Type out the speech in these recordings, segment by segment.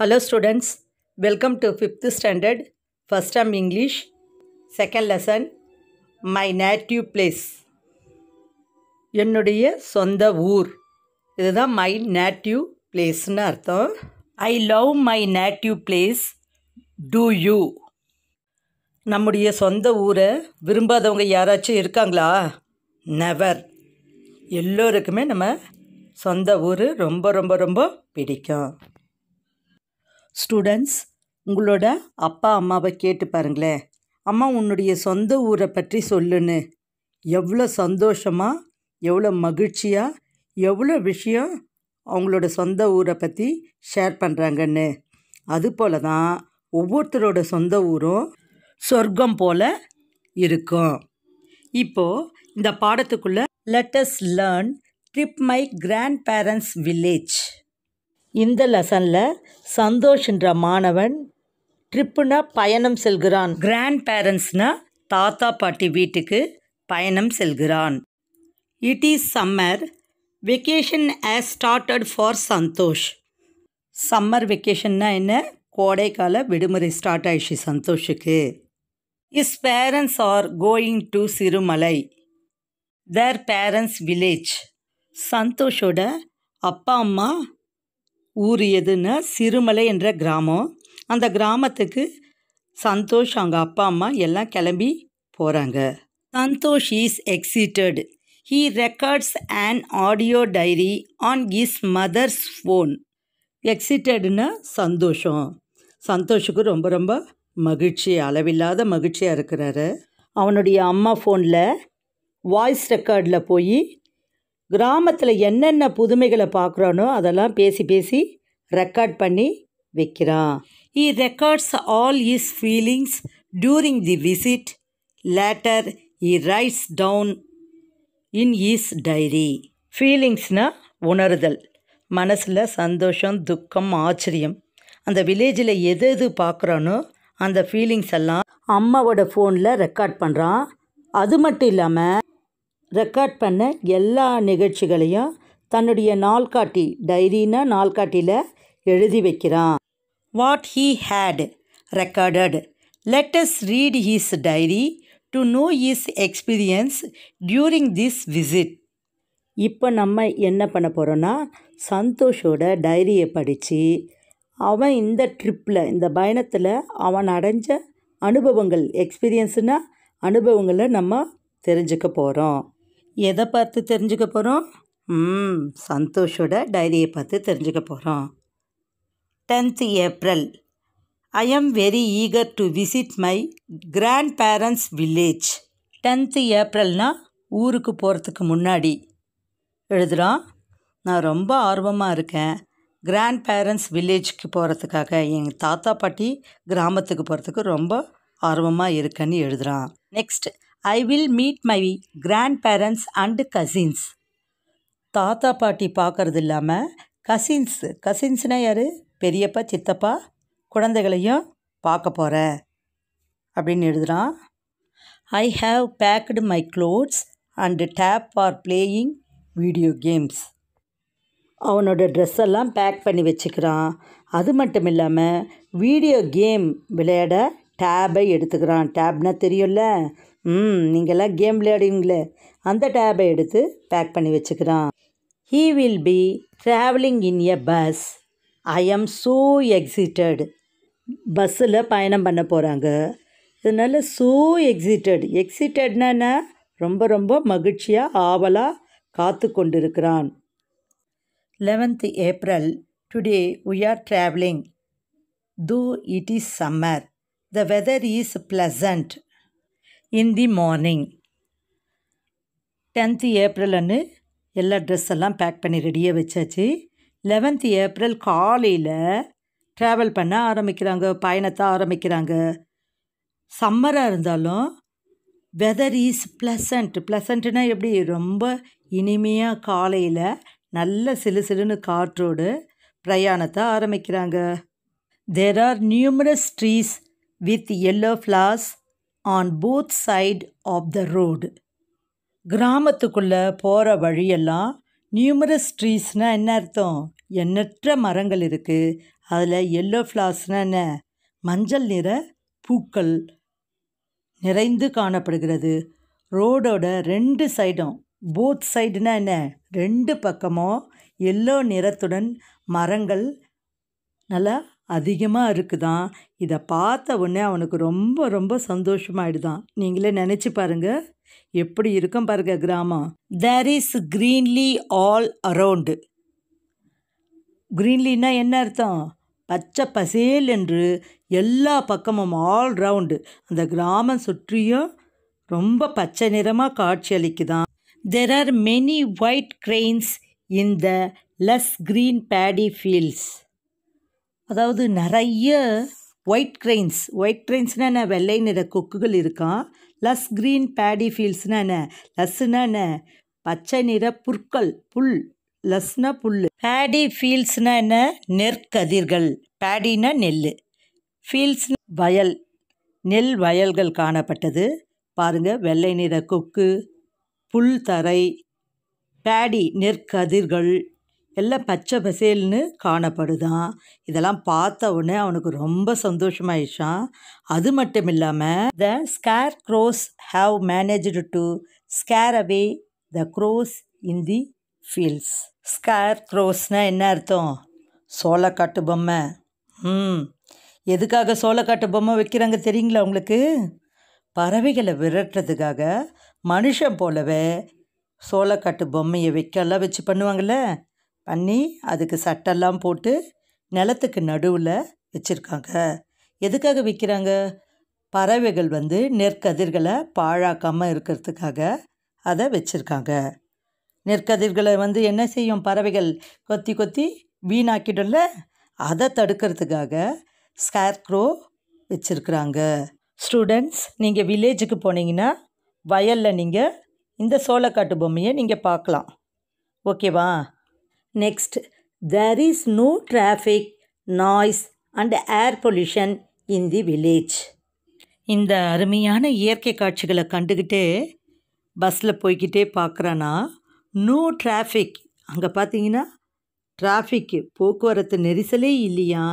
Hello students welcome to fifth standard first time English second lesson my native place என்னுடைய சொந்த ஊர் இதுதான் my native பிளேஸ்னு அர்த்தம் I love my native place do you நம்முடைய சொந்த ஊரை விரும்பாதவங்க யாராச்சும் இருக்காங்களா நெவர் எல்லோருக்குமே நம்ம சொந்த ஊர் ரொம்ப ரொம்ப ரொம்ப பிடிக்கும் ஸ்டூடெண்ட்ஸ் உங்களோட அப்பா அம்மாவை கேட்டு பாருங்களேன் அம்மா உன்னுடைய சொந்த ஊரை பற்றி சொல்லுன்னு எவ்வளோ சந்தோஷமாக எவ்வளோ மகிழ்ச்சியாக எவ்வளோ விஷயம் அவங்களோட சொந்த ஊரை பற்றி ஷேர் பண்ணுறாங்கன்னு அதுபோல தான் ஒவ்வொருத்தரோட சொந்த ஊரும் சொர்க்கம் போல் இருக்கும் இப்போது இந்த பாடத்துக்குள்ளே let's learn trip my grandparents village இந்த லெசனில் சந்தோஷ்ன்ற மாணவன் ட்ரிப்புனா பயணம் செல்கிறான் கிராண்ட் பேரண்ட்ஸ்னா தாத்தா பாட்டி வீட்டுக்கு பயணம் செல்கிறான் it is summer vacation has started for Santhosh summer வெக்கேஷன்னா என்ன கோடைக்கால விடுமுறை ஸ்டார்ட் ஆயிடுச்சு சந்தோஷுக்கு his parents are going to Sirumalai their parents village சந்தோஷோட அப்பா அம்மா ஊர் எதுன்னா சிறுமலை என்ற கிராமம் அந்த கிராமத்துக்கு சந்தோஷ் அவங்க அப்பா அம்மா எல்லாம் கிளம்பி போகிறாங்க Santhosh is excited he records and audio diary on his mother's phone எக்ஸிட்டடுன்னா சந்தோஷம் சந்தோஷுக்கு ரொம்ப ரொம்ப மகிழ்ச்சி அளவில்லாத மகிழ்ச்சியாக இருக்கிறாரு அவனுடைய அம்மா ஃபோனில் வாய்ஸ் ரெக்கார்டில் போய் கிராமத்தில் என்னென்ன புதுமைகளை பார்க்குறானோ அதெல்லாம் பேசி பேசி ரெக்கார்ட் பண்ணி வைக்கிறான் he records all his feelings during the visit later he writes down in his diary ஃபீலிங்ஸ்னால் உணர்தல் மனசில் சந்தோஷம் துக்கம் ஆச்சரியம் அந்த வில்லேஜில் எது எது பார்க்குறானோ அந்த ஃபீலிங்ஸ் எல்லாம் அம்மாவோட ஃபோனில் ரெக்கார்ட் பண்ணுறான் அது மட்டும் இல்லாமல் ரெக்கார்ட் பண்ண எல்லா நிகழ்ச்சிகளையும் தன்னுடைய நாள்காட்டி டைரின்னா நாள்காட்டியில் எழுதி வைக்கிறான் what he had recorded let's read his diary to know his experience during this visit இப்போ நம்ம என்ன பண்ண போகிறோன்னா சந்தோஷோட டைரியை படித்து அவன் இந்த ட்ரிப்பில் இந்த பயணத்தில் அவன் அடைஞ்ச அனுபவங்கள் எக்ஸ்பீரியன்ஸுனால் அனுபவங்களை நம்ம தெரிஞ்சுக்க போகிறோம் எதை பார்த்து தெரிஞ்சுக்க போகிறோம் ம் சந்தோஷோட டைரியை பார்த்து தெரிஞ்சுக்க போகிறோம் tenth April I am very eager to visit my grandparents village டென்த்து ஏப்ரல்னால் ஊருக்கு போகிறதுக்கு முன்னாடி எழுதுகிறோம் நான் ரொம்ப ஆர்வமாக இருக்கேன் கிராண்ட் பேரண்ட்ஸ் வில்லேஜ்க்கு போகிறதுக்காக எங்கள் தாத்தா பாட்டி கிராமத்துக்கு போகிறதுக்கு ரொம்ப ஆர்வமாக இருக்கேன்னு எழுதுகிறான் next I will meet my grandparents and cousins தாத்தா பாட்டி பார்க்குறது இல்லாமல் கசின்ஸு கசின்ஸ்னா யார் பெரியப்பா சித்தப்பா குழந்தைகளையும் பார்க்க போகிற அப்படின்னு எழுதுகிறான் I have packed my clothes and tab for playing video games அவனோட ட்ரெஸ் எல்லாம் பேக் பண்ணி வச்சுக்கிறான் அது மட்டும் இல்லாமல் வீடியோ கேம் விளையாட டேபை எடுத்துக்கிறான் டேப்னா தெரியும்ல ம் நீங்கள்லாம் கேம் விளையாடுவீங்களே அந்த டேபை எடுத்து பேக் பண்ணி வச்சுக்கிறான் he will be travelling in a bus I am so excited பஸ்ஸில் பயணம் பண்ண போகிறாங்க இதனால் ஸோ எக்ஸைட்டட் எக்ஸைட்டட்னா ரொம்ப ரொம்ப மகிழ்ச்சியாக ஆவலாக காத்து கொண்டிருக்கிறான் eleventh April today we are travelling to it is summer the weather is pleasant in the morning டென்த்து ஏப்ரல்னு எல்லா ட்ரெஸ் எல்லாம் பேக் பண்ணி ரெடியாக வச்சாச்சு லெவன்த்து ஏப்ரல் காலையில் ட்ராவல் பண்ண ஆரம்பிக்கிறாங்க பயணத்தை ஆரம்பிக்கிறாங்க சம்மராக இருந்தாலும் வெதர் இஸ் ப்ளசண்ட் ப்ளசண்ட்னா எப்படி ரொம்ப இனிமையாக காலையில் நல்ல சிலு சிலுன்னு காற்றோடு பிரயாணத்தை ஆரம்பிக்கிறாங்க there are numerous trees with yellow flowers on both side of the road. கிராமத்துக்குள்ளே போகிற வழியெல்லாம் நியூமரஸ் ட்ரீஸ்னால் என்ன அர்த்தம் எண்ணற்ற மரங்கள் இருக்குது அதில் எல்லோ ஃப்ளார்ஸ்னால் என்ன மஞ்சள் நிற பூக்கள் நிறைந்து காணப்படுகிறது ரோடோட ரெண்டு சைடும் போத் சைடுனா என்ன ரெண்டு பக்கமும் எல்லோ நிறத்துடன் மரங்கள் நல்லா அதிகமாக இருக்குதான் இதை பார்த்த உடனே அவனுக்கு ரொம்ப ரொம்ப சந்தோஷமாயிடுதான் நீங்களே நினச்சி பாருங்க எப்படி இருக்கும் பாருங்கள் கிராமம் there is greenly all around க்ரீன்லின்னா என்ன அர்த்தம் பச்சை பசேல் என்று எல்லா பக்கமும் ஆல் ரவுண்டு அந்த கிராமம் சுற்றியும் ரொம்ப பச்சை நிறமாக காட்சியளிக்குதான் there are many white cranes in the lush green paddy fields அதாவது நிறைய ஒயிட் கிரெயின்ஸ் ஒயிட் கிரெயின்ஸ்னா என்ன வெள்ளை நிற கொக்குகள் இருக்கான் லஸ் க்ரீன் பேடி ஃபீல்ஸ்னா என்ன லஸ்ஸுனா என்ன பச்சை நிற புற்கள் புல் லஸ்னா புல் பேடி ஃபீல்ஸ்னா என்ன நெற்கதிர்கள் பேடினா நெல் ஃபீல்ஸ் வயல் நெல் வயல்கள் காணப்பட்டது பாருங்கள் வெள்ளை நிற கொக்கு புல் தரை பேடி நெற்கதிர்கள் எல்லாம் பச்சை பசேல்னு காணப்படுதான் இதெல்லாம் பார்த்த உடனே அவனுக்கு ரொம்ப சந்தோஷமாயிடுச்சான் அது மட்டும் இல்லாமல் the scare crows have managed to scare away the crows in the fields scare க்ரோஸ்னால் என்ன அர்த்தம் சோளக்காட்டு பொம்மை ம் எதுக்காக சோளக்காட்டு பொம்மை வைக்கிறாங்க தெரியுங்களா உங்களுக்கு பறவைகளை விரட்டுறதுக்காக மனுஷன் போலவே சோளக்காட்டு பொம்மையை வைக்கலாம் வச்சு பண்ணுவாங்கள்ல பண்ணி அதுக்கு சட்டெல்லாம் போட்டு நிலத்துக்கு நடுவில் வச்சுருக்காங்க எதுக்காக விற்கிறாங்க பறவைகள் வந்து நெற்கதிர்களை பாழாக்காமல் இருக்கிறதுக்காக அதை வச்சுருக்காங்க நெற்கதிர்களை வந்து என்ன செய்யும் பறவைகள் கொத்தி கொத்தி வீணாக்கிடும்ல அதை தடுக்கிறதுக்காக ஸ்கேர்க்ரோ வச்சுருக்குறாங்க ஸ்டூடெண்ட்ஸ் நீங்கள் வில்லேஜுக்கு போனீங்கன்னா வயலில் நீங்கள் இந்த சோளக்காட்டு பொம்மையை நீங்கள் பார்க்கலாம் ஓகேவா next there is no traffic, noise and air pollution in the village இந்த அருமையான இயற்கை காட்சிகளை கண்டுக்கிட்டே பஸ்ஸில் போய்கிட்டே பார்க்குறேன்னா நோ டிராஃபிக் அங்கே பார்த்தீங்கன்னா டிராஃபிக்கு போக்குவரத்து நெரிசலே இல்லையா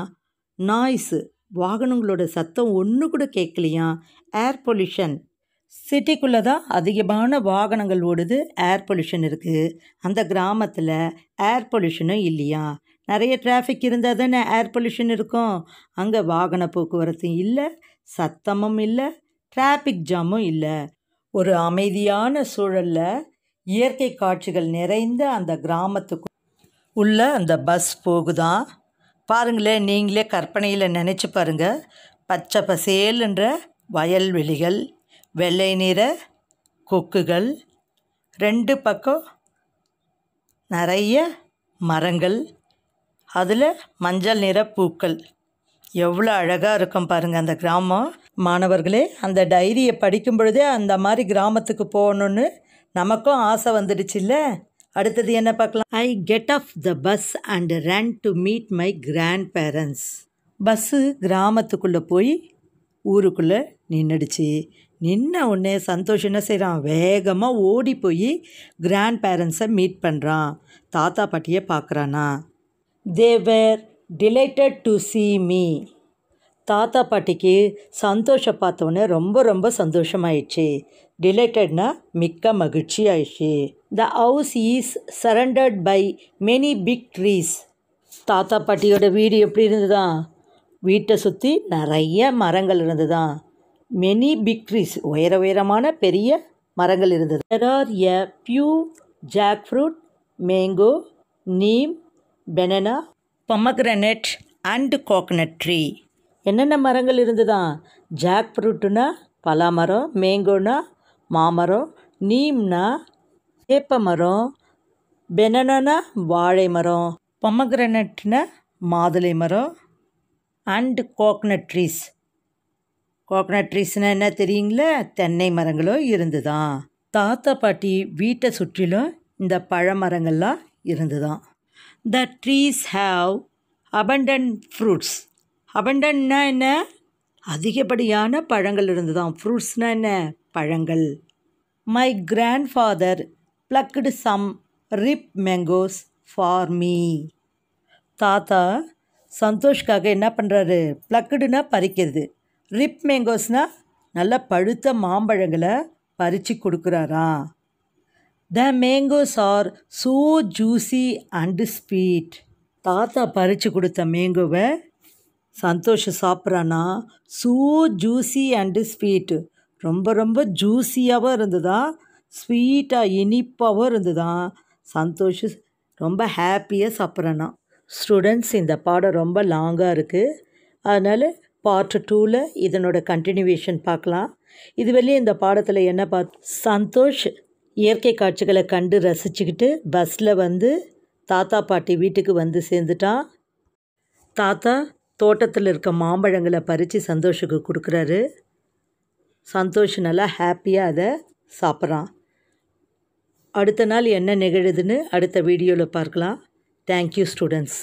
நாய்ஸு வாகனங்களோட சத்தம் ஒன்று கூட கேட்கலையா ஏர் பொல்யூஷன் சிட்டிக்குள்ளே தான் அதிகமான வாகனங்கள் ஓடுது ஏர் பொல்யூஷன் இருக்குது அந்த கிராமத்தில் ஏர் பொல்யூஷனும் இல்லையா நிறைய டிராஃபிக் இருந்தால் தானே ஏர் பொல்யூஷன் இருக்கும் அங்கே வாகன போக்குவரத்தும் இல்லை சத்தமும் இல்லை டிராஃபிக் ஜாமும் இல்லை ஒரு அமைதியான சூழலில் இயற்கை காட்சிகள் நிறைந்த அந்த கிராமத்துக்கு உள்ள அந்த பஸ் போகுதான் பாருங்களேன் நீங்களே கற்பனையில் நினச்சி பாருங்கள் பச்சை பசேல் என்ற வயல்வெளிகள் வெள்ளை நிற கொக்குகள் ரெண்டு பக்கம் நிறைய மரங்கள் அதில் மஞ்சள் நிற பூக்கள் எவ்வளோ அழகாக இருக்கும் பாருங்கள் அந்த கிராமம் மாணவர்களே அந்த டைரியை படிக்கும் பொழுதே அந்த மாதிரி கிராமத்துக்கு போகணுன்னு நமக்கும் ஆசை வந்துடுச்சு இல்லை அடுத்தது என்ன பார்க்கலாம் I get off the bus and run to meet my grandparents bus கிராமத்துக்குள்ளே போய் ஊருக்குள்ளே நின்றுடுச்சு நின்ன உடனே சந்தோஷம் என்ன செய்கிறான் வேகமாக ஓடி போய் கிராண்ட் பேரண்ட்ஸை மீட் பண்ணுறான் தாத்தா பாட்டியை பார்க்குறானா they were delighted to see me தாத்தா பாட்டிக்கு சந்தோஷம் பார்த்தவொடனே ரொம்ப ரொம்ப சந்தோஷமாயிடுச்சு டிலைட்டட்னா மிக்க மகிழ்ச்சி ஆயிடுச்சு the house is surrounded by many big trees தாத்தா பாட்டியோட வீடு எப்படி இருந்ததா வீட்டை சுற்றி நிறைய மரங்கள் இருந்ததான் மெனி பிக் ட்ரீஸ் உயர உயரமான பெரிய மரங்கள் இருந்தது there are a few jackfruit mango neem banana pomegranate and coconut tree என்னென்ன மரங்கள் இருந்துதான் ஜாக் ஃப்ரூட்டுனா பலாமரம் மேங்கோனா மாமரம் நீம்னா வேப்ப மரம் பெனனா வாழை மரம் பொம்மக்ரனட்னா மாதுளை மரம் அண்டு கோக்னட் ட்ரீஸ் கோகனட் ட்ரீஸ்னால் என்ன தெரியுங்களா தென்னை மரங்களும் இருந்துதான் தாத்தா பாட்டி வீட்டை சுற்றிலும் இந்த பழமரங்கள்லாம் இருந்துதான் the trees have abundant fruits அபண்டன்னா என்ன அதிகப்படியான பழங்கள் இருந்து தான் ஃப்ரூட்ஸ்னால் என்ன பழங்கள் my grandfather plucked some ripe mangoes for me தாத்தா சந்தோஷ்காக என்ன பண்ணுறாரு ப்ளக்குடுனா பறிக்கிறது ரிப் மேங்கோஸ்னால் நல்லா பழுத்த மாம்பழங்களை பறித்து கொடுக்குறாரா the mangoes are so juicy and sweet தாத்தா பறித்து கொடுத்த மேங்கோவை சந்தோஷம் சாப்பிட்றானா ஸோ ஜூஸி அண்டு ஸ்வீட்டு ரொம்ப ரொம்ப ஜூஸியாகவும் இருந்ததா ஸ்வீட்டாக இனிப்பாகவும் இருந்ததா சந்தோஷம் ரொம்ப ஹாப்பியாக சாப்பிட்றானா ஸ்டூடெண்ட்ஸ் இந்த பாடம் ரொம்ப லாங்காக இருக்குது அதனால் பார்ட் டூவில் இதனோட கண்டினியூவேஷன் பார்க்கலாம் இது இதுவரையும் இந்த பாடத்தில் என்ன பார்த்து சந்தோஷ் இயற்கை காட்சிகளை கண்டு ரசிச்சுக்கிட்டு பஸ்ஸில் வந்து தாத்தா பாட்டி வீட்டுக்கு வந்து சேர்ந்துட்டான் தாத்தா தோட்டத்தில் இருக்க மாம்பழங்களை பறித்து சந்தோஷுக்கு கொடுக்குறாரு சந்தோஷ் நல்லா ஹாப்பியாக அதை சாப்பிட்றான் அடுத்த நாள் என்ன நிகழுதுன்னு அடுத்த வீடியோவில் பார்க்கலாம் தேங்க்யூ ஸ்டூடெண்ட்ஸ்